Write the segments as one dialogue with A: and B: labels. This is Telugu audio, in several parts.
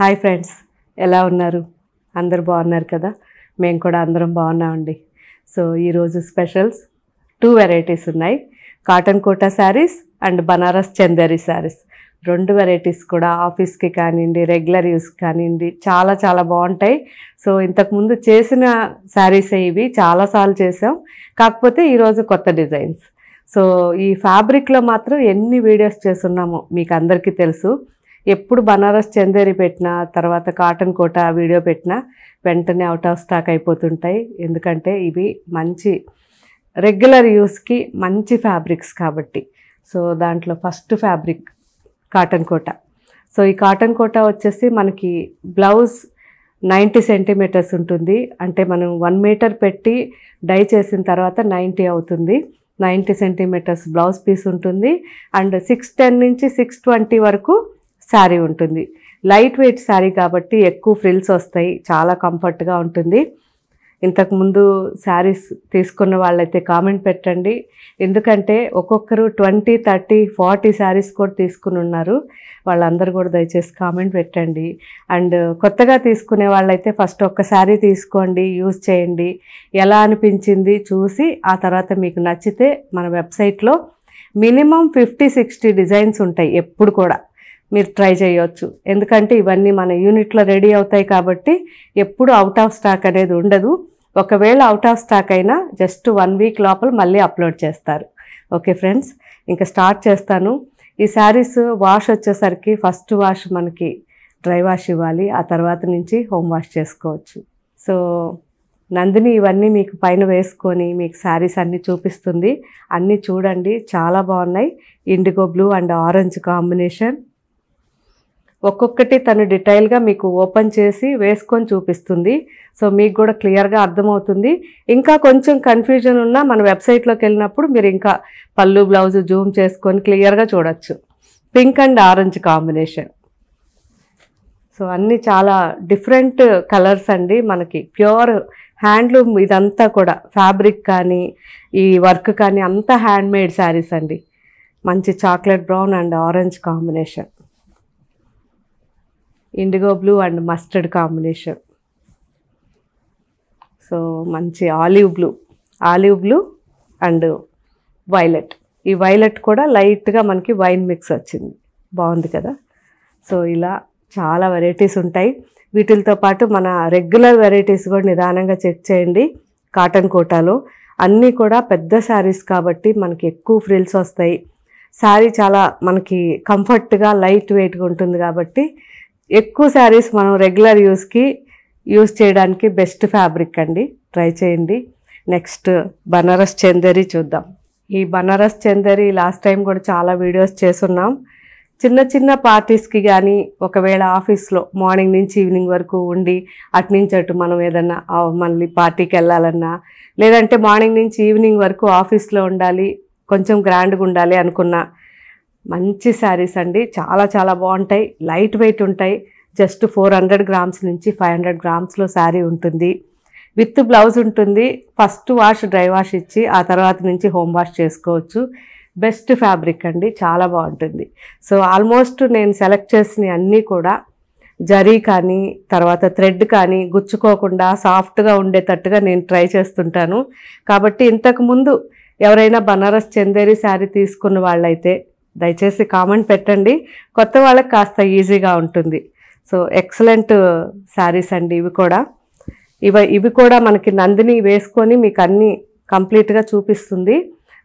A: హాయ్ ఫ్రెండ్స్ ఎలా ఉన్నారు అందరు బాగున్నారు కదా మేము కూడా అందరం బాగున్నామండి సో ఈరోజు స్పెషల్స్ టూ వెరైటీస్ ఉన్నాయి కాటన్ కోటా శారీస్ అండ్ బనారస్ చందేరి శారీస్ రెండు వెరైటీస్ కూడా ఆఫీస్కి కానివ్వండి రెగ్యులర్ యూస్ కానివ్వండి చాలా చాలా బాగుంటాయి సో ఇంతకుముందు చేసిన శారీస్ ఇవి చాలాసార్లు చేసాం కాకపోతే ఈరోజు కొత్త డిజైన్స్ సో ఈ ఫ్యాబ్రిక్లో మాత్రం ఎన్ని వీడియోస్ చేస్తున్నామో మీకు అందరికీ తెలుసు ఎప్పుడు బనారస్ చందేరి పెట్టినా తర్వాత కాటన్ కోట వీడియో పెట్టినా వెంటనే అవుట్ ఆఫ్ స్టాక్ అయిపోతుంటాయి ఎందుకంటే ఇవి మంచి రెగ్యులర్ యూస్కి మంచి ఫ్యాబ్రిక్స్ కాబట్టి సో దాంట్లో first fabric cotton Kota so ఈ కాటన్ కోట వచ్చేసి మనకి బ్లౌజ్ నైంటీ సెంటీమీటర్స్ ఉంటుంది అంటే మనం వన్ మీటర్ పెట్టి డై చేసిన తర్వాత నైంటీ అవుతుంది నైంటీ సెంటీమీటర్స్ బ్లౌజ్ పీస్ ఉంటుంది అండ్ సిక్స్ టెన్ నుంచి సిక్స్ ట్వంటీ వరకు శారీ ఉంటుంది లైట్ వెయిట్ శారీ కాబట్టి ఎక్కువ ఫ్రిల్స్ వస్తాయి చాలా కంఫర్ట్గా ఉంటుంది ఇంతకుముందు శారీస్ తీసుకున్న వాళ్ళైతే కామెంట్ పెట్టండి ఎందుకంటే ఒక్కొక్కరు ట్వంటీ థర్టీ ఫార్టీ శారీస్ కూడా తీసుకుని ఉన్నారు వాళ్ళందరూ కూడా దయచేసి కామెంట్ పెట్టండి అండ్ కొత్తగా తీసుకునే వాళ్ళైతే ఫస్ట్ ఒక్క శారీ తీసుకోండి యూజ్ చేయండి ఎలా అనిపించింది చూసి ఆ తర్వాత మీకు నచ్చితే మన వెబ్సైట్లో మినిమం ఫిఫ్టీ సిక్స్టీ డిజైన్స్ ఉంటాయి ఎప్పుడు కూడా మీరు ట్రై చేయవచ్చు ఎందుకంటే ఇవన్నీ మన యూనిట్లో రెడీ అవుతాయి కాబట్టి ఎప్పుడు అవుట్ ఆఫ్ స్టాక్ అనేది ఉండదు ఒకవేళ అవుట్ ఆఫ్ స్టాక్ అయినా జస్ట్ వన్ వీక్ లోపల మళ్ళీ అప్లోడ్ చేస్తారు ఓకే ఫ్రెండ్స్ ఇంకా స్టార్ట్ చేస్తాను ఈ శారీస్ వాష్ వచ్చేసరికి ఫస్ట్ వాష్ మనకి డ్రై వాష్ ఇవ్వాలి ఆ తర్వాత నుంచి హోమ్ వాష్ చేసుకోవచ్చు సో నందిని ఇవన్నీ మీకు పైన వేసుకొని మీకు శారీస్ అన్నీ చూపిస్తుంది అన్నీ చూడండి చాలా బాగున్నాయి indigo blue and orange combination ఒక్కొక్కటి తను డీటెయిల్గా మీకు ఓపెన్ చేసి వేసుకొని చూపిస్తుంది సో మీకు కూడా క్లియర్గా అర్థమవుతుంది ఇంకా కొంచెం కన్ఫ్యూజన్ ఉన్నా మన వెబ్సైట్లోకి వెళ్ళినప్పుడు మీరు ఇంకా పళ్ళు బ్లౌజ్ జూమ్ చేసుకొని క్లియర్గా చూడొచ్చు pink and orange combination so అన్నీ చాలా డిఫరెంట్ కలర్స్ అండి మనకి ప్యూర్ హ్యాండ్లూమ్ ఇదంతా కూడా ఫ్యాబ్రిక్ కానీ ఈ వర్క్ కానీ అంతా హ్యాండ్మేడ్ శారీస్ అండి మంచి chocolate brown and orange combination indigo blue and mustard combination so మంచి olive blue olive blue and violet ఈ వైలెట్ కూడా లైట్గా మనకి వైన్ మిక్స్ వచ్చింది బాగుంది కదా సో ఇలా చాలా వెరైటీస్ ఉంటాయి వీటితో పాటు మన రెగ్యులర్ వెరైటీస్ కూడా నిదానంగా చెక్ చేయండి కాటన్ కోటాలో అన్నీ కూడా పెద్ద శారీస్ కాబట్టి మనకి ఎక్కువ ఫ్రిల్స్ వస్తాయి శారీ చాలా మనకి కంఫర్ట్గా లైట్ వెయిట్గా ఉంటుంది కాబట్టి ఎక్కువ శారీస్ మనం రెగ్యులర్ యూస్కి యూస్ చేయడానికి బెస్ట్ ఫ్యాబ్రిక్ అండి ట్రై చేయండి నెక్స్ట్ బనారస్ చందరి చూద్దాం ఈ బనారస్ చందరి లాస్ట్ టైం కూడా చాలా వీడియోస్ చేస్తున్నాం చిన్న చిన్న పార్టీస్కి కానీ ఒకవేళ ఆఫీస్లో మార్నింగ్ నుంచి ఈవినింగ్ వరకు ఉండి అటు నుంచి అటు మనం ఏదన్నా మళ్ళీ పార్టీకి వెళ్ళాలన్నా లేదంటే మార్నింగ్ నుంచి ఈవినింగ్ వరకు ఆఫీస్లో ఉండాలి కొంచెం గ్రాండ్గా ఉండాలి అనుకున్నా మంచి శారీస్ అండి చాలా చాలా బాగుంటాయి లైట్ వెయిట్ ఉంటాయి జస్ట్ ఫోర్ హండ్రెడ్ గ్రామ్స్ నుంచి ఫైవ్ హండ్రెడ్ గ్రామ్స్లో శారీ ఉంటుంది విత్ బ్లౌజ్ ఉంటుంది ఫస్ట్ వాష్ డ్రై వాష్ ఇచ్చి ఆ తర్వాత నుంచి హోమ్ వాష్ చేసుకోవచ్చు బెస్ట్ ఫ్యాబ్రిక్ అండి చాలా బాగుంటుంది సో ఆల్మోస్ట్ నేను సెలెక్ట్ చేసిన అన్నీ కూడా జరీ కానీ తర్వాత థ్రెడ్ కానీ గుచ్చుకోకుండా సాఫ్ట్గా ఉండేటట్టుగా నేను ట్రై చేస్తుంటాను కాబట్టి ఇంతకుముందు ఎవరైనా బనారస్ చందేరి శారీ తీసుకున్న వాళ్ళైతే దయచేసి కామెంట్ పెట్టండి కొత్త వాళ్ళకి కాస్త ఈజీగా ఉంటుంది సో ఎక్సలెంట్ శారీస్ అండి ఇవి కూడా ఇవి ఇవి కూడా మనకి నందిని వేసుకొని మీకు అన్నీ కంప్లీట్గా చూపిస్తుంది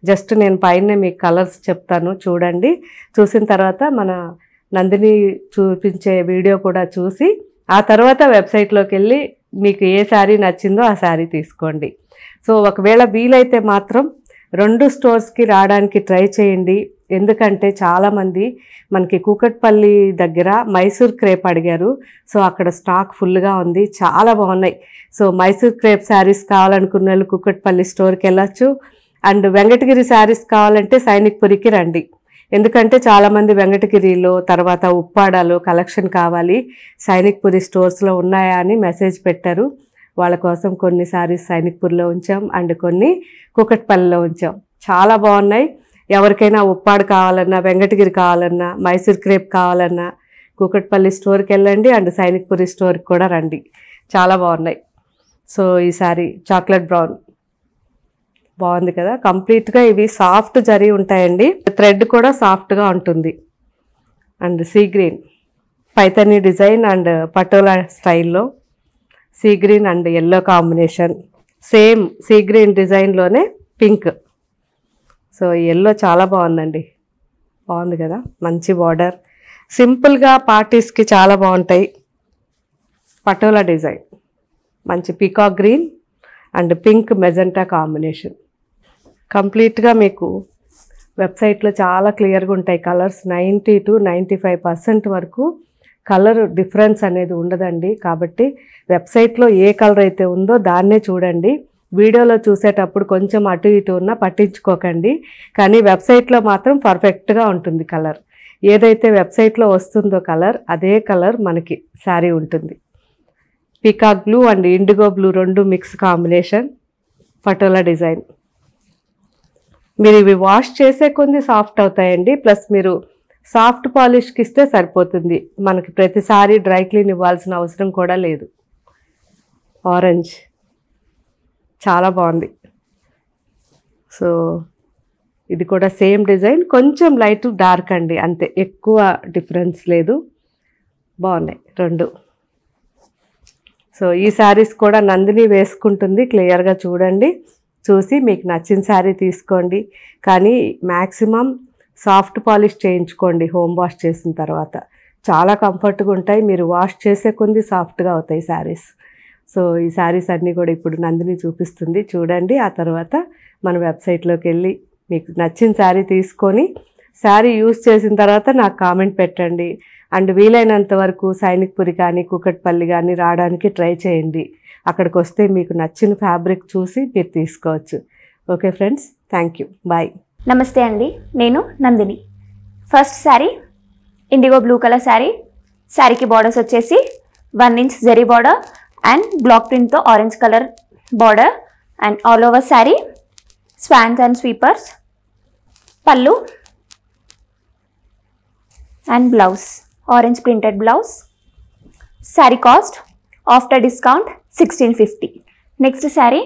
A: జస్ట్ నేను పైన మీకు కలర్స్ చెప్తాను చూడండి చూసిన తర్వాత మన నందిని చూపించే వీడియో కూడా చూసి ఆ తర్వాత వెబ్సైట్లోకి వెళ్ళి మీకు ఏ శారీ నచ్చిందో ఆ శారీ తీసుకోండి సో ఒకవేళ వీలైతే మాత్రం రెండు స్టోర్స్కి రావడానికి ట్రై చేయండి ఎందుకంటే చాలామంది మనకి కూకట్పల్లి దగ్గర మైసూర్ క్రేప్ అడిగారు సో అక్కడ స్టాక్ ఫుల్గా ఉంది చాలా బాగున్నాయి సో మైసూర్ క్రేప్ శారీస్ కావాలనుకున్న వాళ్ళు కూకట్పల్లి స్టోర్కి వెళ్ళచ్చు అండ్ వెంకటగిరి శారీస్ కావాలంటే సైనిక్పురికి రండి ఎందుకంటే చాలామంది వెంకటగిరిలో తర్వాత ఉప్పాడలో కలెక్షన్ కావాలి సైనిక్పురి స్టోర్స్లో ఉన్నాయా అని మెసేజ్ పెట్టారు వాళ్ళ కోసం కొన్ని సారీస్ సైనిక్పూర్లో ఉంచాం అండ్ కొన్ని కూకట్పల్లిలో ఉంచాం చాలా బాగున్నాయి ఎవరికైనా ఉప్పాడు కావాలన్నా వెంకటగిరి కావాలన్నా మైసూర్ క్రేప్ కావాలన్నా కూకట్పల్లి స్టోర్కి వెళ్ళండి అండ్ సైనిక్పురి స్టోర్కి కూడా రండి చాలా బాగున్నాయి సో ఈసారి చాక్లెట్ బ్రౌన్ బాగుంది కదా కంప్లీట్గా ఇవి సాఫ్ట్ జరిగి ఉంటాయండి థ్రెడ్ కూడా సాఫ్ట్గా ఉంటుంది and sea green Paithani design and Patola స్టైల్లో sea green and yellow combination same sea green డిజైన్లోనే పింక్ సో ఎల్లో చాలా బాగుందండి బాగుంది కదా మంచి బార్డర్ సింపుల్గా పార్టీస్కి చాలా బాగుంటాయి పటోలా డిజైన్ మంచి peacock green and pink magenta combination కంప్లీట్గా మీకు వెబ్సైట్లో చాలా క్లియర్గా ఉంటాయి colours ninety to ninety five percent వరకు కలర్ డిఫరెన్స్ అనేది ఉండదండి కాబట్టి వెబ్సైట్లో ఏ కలర్ అయితే ఉందో దాన్నే చూడండి వీడియోలో చూసేటప్పుడు కొంచెం అటు ఇటు ఉన్నా పట్టించుకోకండి కానీ వెబ్సైట్లో మాత్రం పర్ఫెక్ట్గా ఉంటుంది కలర్ ఏదైతే వెబ్సైట్లో వస్తుందో కలర్ అదే కలర్ మనకి శారీ ఉంటుంది peacock blue and indigo blue రెండు మిక్స్ కాంబినేషన్ పటోలా డిజైన్ మీరు ఇవి వాష్ చేసే కొన్ని సాఫ్ట్ అవుతాయండి ప్లస్ మీరు సాఫ్ట్ పాలిష్కి ఇస్తే సరిపోతుంది మనకి ప్రతిసారి డ్రై క్లీన్ ఇవ్వాల్సిన అవసరం కూడా లేదు ఆరెంజ్ చాలా బాగుంది సో ఇది కూడా సేమ్ డిజైన్ కొంచెం లైట్ డార్క్ అండి అంతే ఎక్కువ డిఫరెన్స్ లేదు బాగున్నాయి రెండు సో ఈ శారీస్ కూడా నందిని వేసుకుంటుంది క్లియర్గా చూడండి చూసి మీకు నచ్చిన శారీ తీసుకోండి కానీ మ్యాక్సిమం సాఫ్ట్ పాలిష్ చేయించుకోండి హోమ్ వాష్ చేసిన తర్వాత చాలా కంఫర్ట్గా ఉంటాయి మీరు వాష్ చేసే కొన్ని సాఫ్ట్గా అవుతాయి శారీస్ సో ఈ శారీస్ అన్నీ కూడా ఇప్పుడు నందిని చూపిస్తుంది చూడండి ఆ తర్వాత మన వెబ్సైట్లోకి వెళ్ళి మీకు నచ్చిన శారీ తీసుకొని శారీ యూజ్ చేసిన తర్వాత నాకు కామెంట్ పెట్టండి అండ్ వీలైనంత వరకు సైనిక్పురి కానీ కూకట్పల్లి కానీ రావడానికి ట్రై చేయండి అక్కడికి వస్తే మీకు నచ్చిన ఫ్యాబ్రిక్ చూసి మీరు తీసుకోవచ్చు okay friends thank you bye
B: నమస్తే అండి నేను Nandini first sari indigo blue colour sari శారీకి బార్డర్స్ వచ్చేసి one inch zari border and black ప్రింట్తో orange colour border and all over sari swans and sweepers pallu and blouse orange printed blouse sari cost after discount sixteen fifty next sari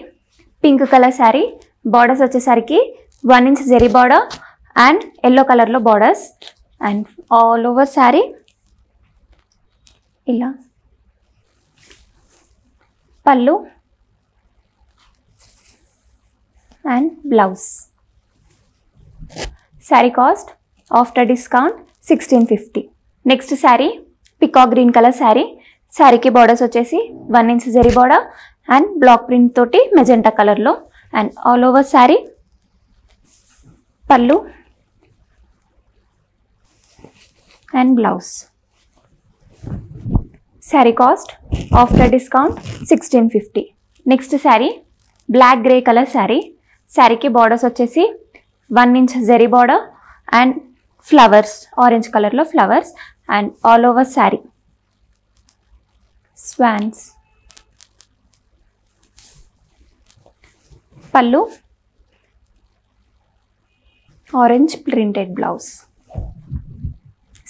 B: pink colour sari borders వచ్చేసరికి one inch zari border and yellow కలర్లో borders and all over sari ఇలా pallu and blouse sari cost after discount sixteen fifty next sari పికా గ్రీన్ కలర్ శారీ శారీకి బార్డర్స్ వచ్చేసి one inch zari border and black print తోటి మెజెంటా కలర్లో and all over sari pallu and blouse sari cost after discount sixteen fifty next sari black grey colour sari శారీకి బార్డర్స్ వచ్చేసి one inch zari border and flowers orange కలర్లో flowers and all over sari swans pallu orange printed blouse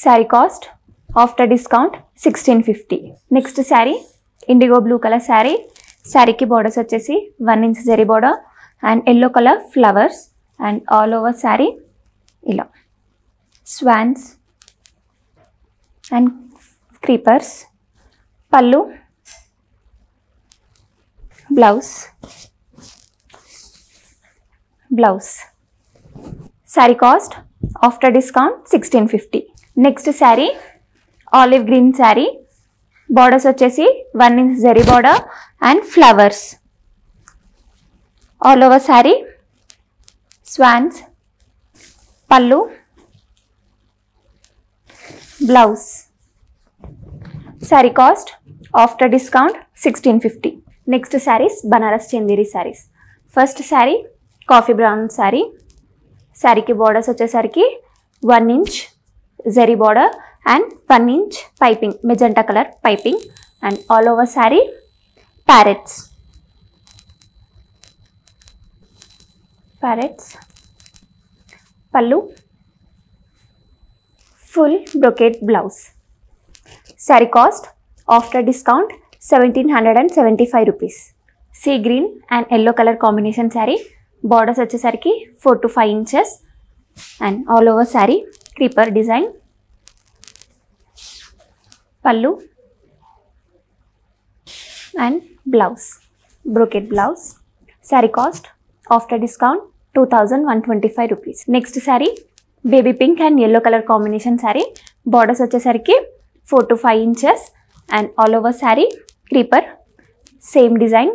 B: sari cost after discount sixteen fifty next sari indigo blue colour sari శారీకి బార్డర్స్ వచ్చేసి one inch zari border and yellow colour flowers and all over sari ఇలా swans and creepers pallu blouse blouse sari cost after discount sixteen fifty next sari olive green sari borders వచ్చేసి one inch zari border and flowers all over sari swans pallu blouse sari cost after discount sixteen fifty next saris Banaras Chanderi saris first sari coffee brown sari శారీకి బార్డర్స్ వచ్చేసరికి one inch zari border and one inch piping magenta colour piping and all over sari parrots parrots pallu full brocade blouse sari cost after discount seventeen hundred and seventy five rupees sea green and yellow colour combination sari borders వచ్చేసరికి four to five inches and all over sari creeper design pallu and blouse brocade blouse sari cost after discount two thousand one twenty five rupees next sari baby pink and yellow colour combination sari borders వచ్చేసరికి four to five inches and all over sari creeper same design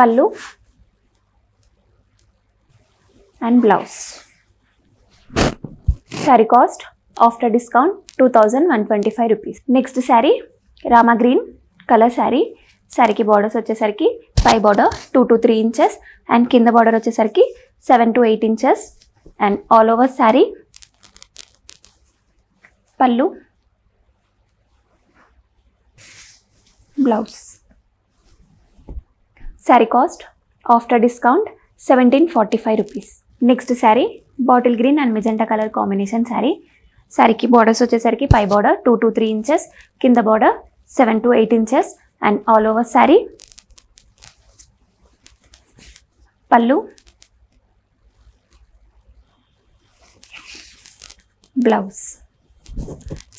B: pallu and blouse sari cost after discount two thousand one twenty five rupees next sari Rama green colour sari శారీకి బార్డర్స్ వచ్చేసరికి పై border two to three inches and కింద బార్డర్ వచ్చేసరికి seven to eight inches and all over sari pallu blouse sari cost after discount seventeen forty five rupees next sari bottle green and magenta colour combination sari శారీకి బార్డర్స్ వచ్చేసరికి పై border two to three inches కింద border seven to eight inches and all over sari pallu blouse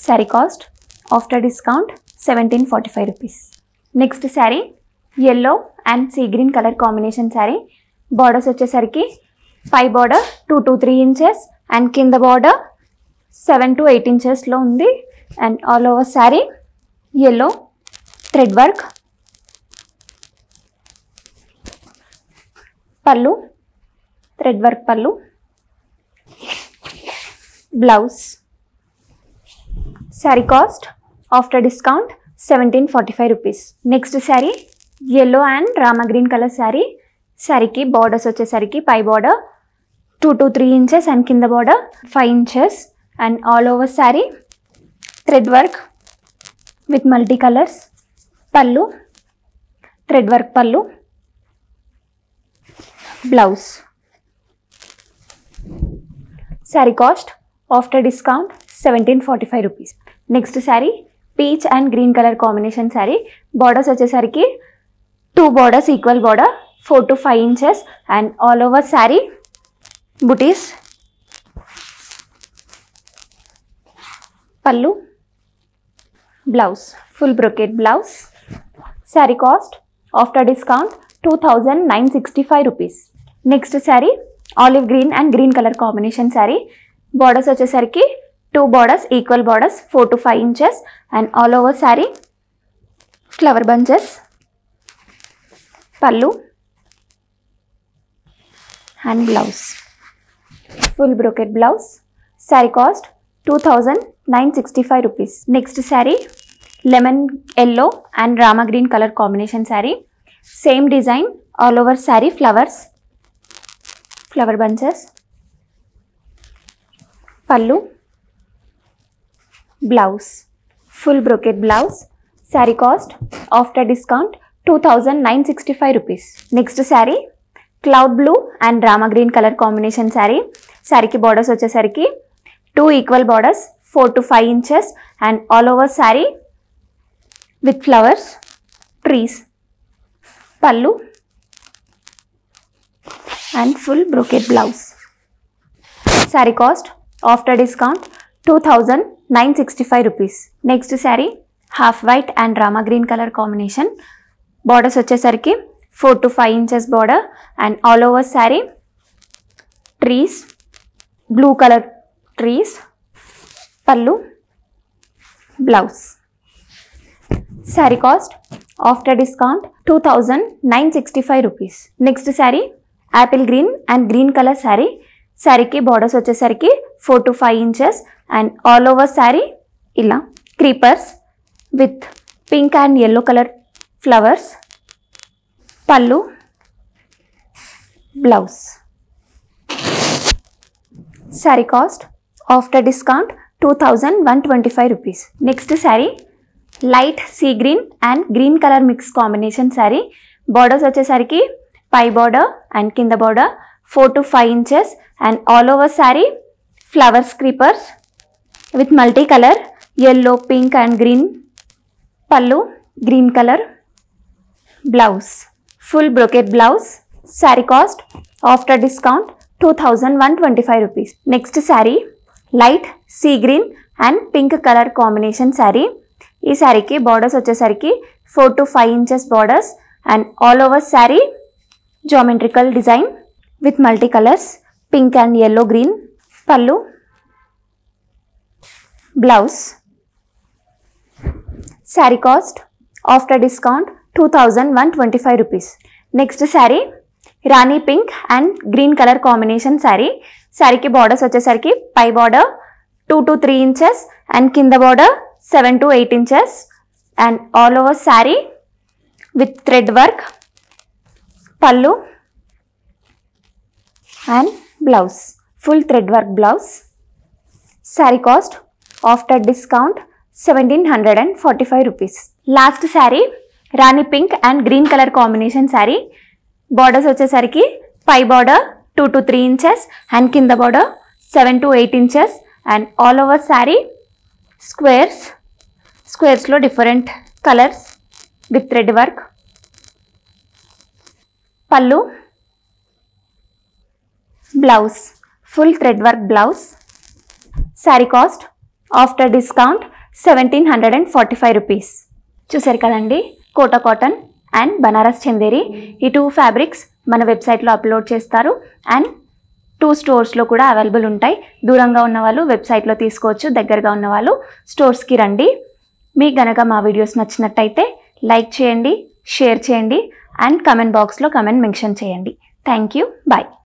B: sari cost after discount seventeen forty five rupees next sari yellow and sea green colour combination sari borders వచ్చేసరికి పై border two to three inches and కింద బార్డర్ సెవెన్ టు ఎయిట్ ఇంచెస్లో ఉంది and all over sari yellow thread work pallu thread work pallu blouse sari cost after discount seventeen forty five rupees next sari yellow and Rama green colour sari శారీకి బార్డర్స్ వచ్చేసరికి పై border two to three inches and కింద border five inches and all over sari thread work with multi colours pallu thread work pallu blouse sari cost after discount seventeen forty five rupees next sari peach and green colour combination sari borders వచ్చేసరికి two borders equal border four to five inches and all over sari butis pallu blouse full brocade blouse sari cost after discount two thousand nine sixty five rupees next sari olive green and green colour combination sari borders వచ్చేసరికి two borders equal borders four to five inches and all over sari flower bunches pallu and blouse full brocade blouse sari cost two thousand nine sixty five rupees next sari lemon yellow and Rama green colour combination sari same design all over sari flowers flower bunches pallu blouse full brocade blouse sari cost after discount two thousand nine sixty five rupees next sari cloud blue and Rama green colour combination sari శారీకి బార్డర్స్ వచ్చేసరికి two equal borders four to five inches and all over sari with flowers trees pallu and full brocade blouse sari cost after discount two thousand nine sixty five rupees next sari half white and Rama green colour combination borders వచ్చేసరికి four to five inches border and all over sari trees blue colour trees pallu blouse sari cost after discount two thousand nine sixty five rupees next sari apple green and green colour sari శారీకి బార్డర్స్ వచ్చేసరికి four to five inches and all over sari ఇలా creepers with pink and yellow colour flowers pallu blouse sari cost after discount two thousand one twenty five rupees next sari light sea green and green colour mix combination sari borders వచ్చేసరికి పై బార్డర్ అండ్ కింద border four to five inches and all over sari flower creepers with multi colour yellow pink and green pallu green colour blouse full brocade blouse sari cost after discount two thousand one twenty five rupees next sari light sea green and pink colour combination sari ఈ శారీకి బార్డర్స్ వచ్చేసరికి four to five inches borders and all over sari geometrical design with multi colours pink and yellow green pallu blouse sari cost after discount two thousand one twenty five rupees next sari rani pink and green colour combination sari శారీకి బార్డర్స్ వచ్చేసరికి పై border two to three inches and కింద border seven to eight inches and all over sari with thread work pallu and blouse full thread work blouse sari cost after discount seventeen hundred and forty five rupees last sari rani pink and green colour combination sari borders వచ్చేసరికి పై border two to three inches and కింద border seven to eight inches and all over sari squares స్క్వేర్స్లో different colours with thread work pallu blouse full thread work blouse sari cost after discount seventeen hundred and forty five rupees చూసారు కదండి కోటా కాటన్ అండ్ బనారస్ చందేరి ఈ టూ ఫ్యాబ్రిక్స్ మన వెబ్సైట్లో అప్లోడ్ చేస్తారు అండ్ టూ స్టోర్స్లో కూడా అవైలబుల్ ఉంటాయి దూరంగా ఉన్న వాళ్ళు వెబ్సైట్లో తీసుకోవచ్చు దగ్గరగా ఉన్నవాళ్ళు స్టోర్స్కి రండి మీకు గనక మా వీడియోస్ నచ్చినట్టయితే లైక్ చేయండి షేర్ చేయండి అండ్ కమెంట్ బాక్స్లో కమెంట్ మెన్షన్ చేయండి థ్యాంక్ యూ బాయ్